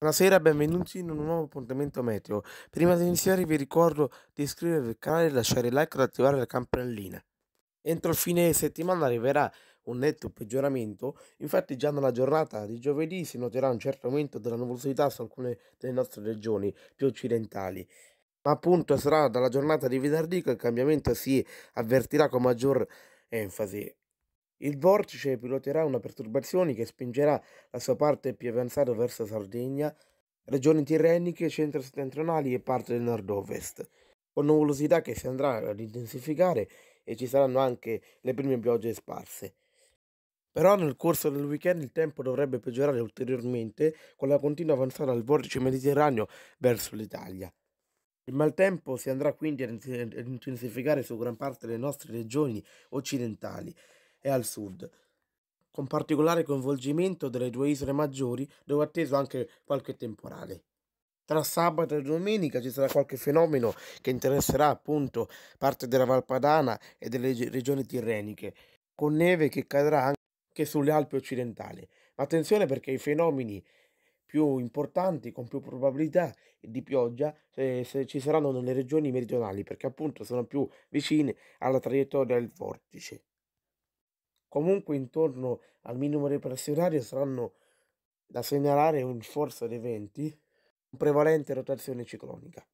Buonasera, benvenuti in un nuovo appuntamento meteo. Prima di iniziare vi ricordo di iscrivervi al canale, lasciare like e attivare la campanellina. Entro il fine settimana arriverà un netto peggioramento, infatti già nella giornata di giovedì si noterà un certo aumento della nuvolosità su alcune delle nostre regioni più occidentali. Ma appunto sarà dalla giornata di venerdì che il cambiamento si avvertirà con maggior enfasi. Il vortice piloterà una perturbazione che spingerà la sua parte più avanzata verso Sardegna, regioni tirreniche, centro-settentrionali e parte del nord-ovest, con nuvolosità che si andrà ad intensificare e ci saranno anche le prime piogge sparse. Però nel corso del weekend il tempo dovrebbe peggiorare ulteriormente con la continua avanzata del vortice mediterraneo verso l'Italia. Il maltempo si andrà quindi ad intensificare su gran parte delle nostre regioni occidentali, e al sud, con particolare coinvolgimento delle due isole maggiori dove è atteso anche qualche temporale. Tra sabato e domenica ci sarà qualche fenomeno che interesserà appunto parte della Valpadana e delle regioni tirreniche, con neve che cadrà anche sulle Alpi occidentali. Ma attenzione perché i fenomeni più importanti, con più probabilità di pioggia, se, se, ci saranno nelle regioni meridionali, perché appunto sono più vicine alla traiettoria del vortice. Comunque intorno al minimo depressionario saranno da segnalare un forza dei venti, con prevalente rotazione ciclonica.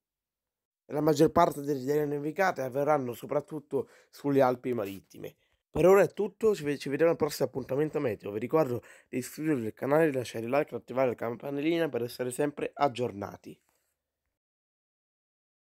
La maggior parte delle nevicate avverranno soprattutto sulle Alpi marittime. Per ora è tutto, ci vediamo al prossimo appuntamento meteo. Vi ricordo di iscrivervi al canale, di lasciare like e attivare la campanellina per essere sempre aggiornati.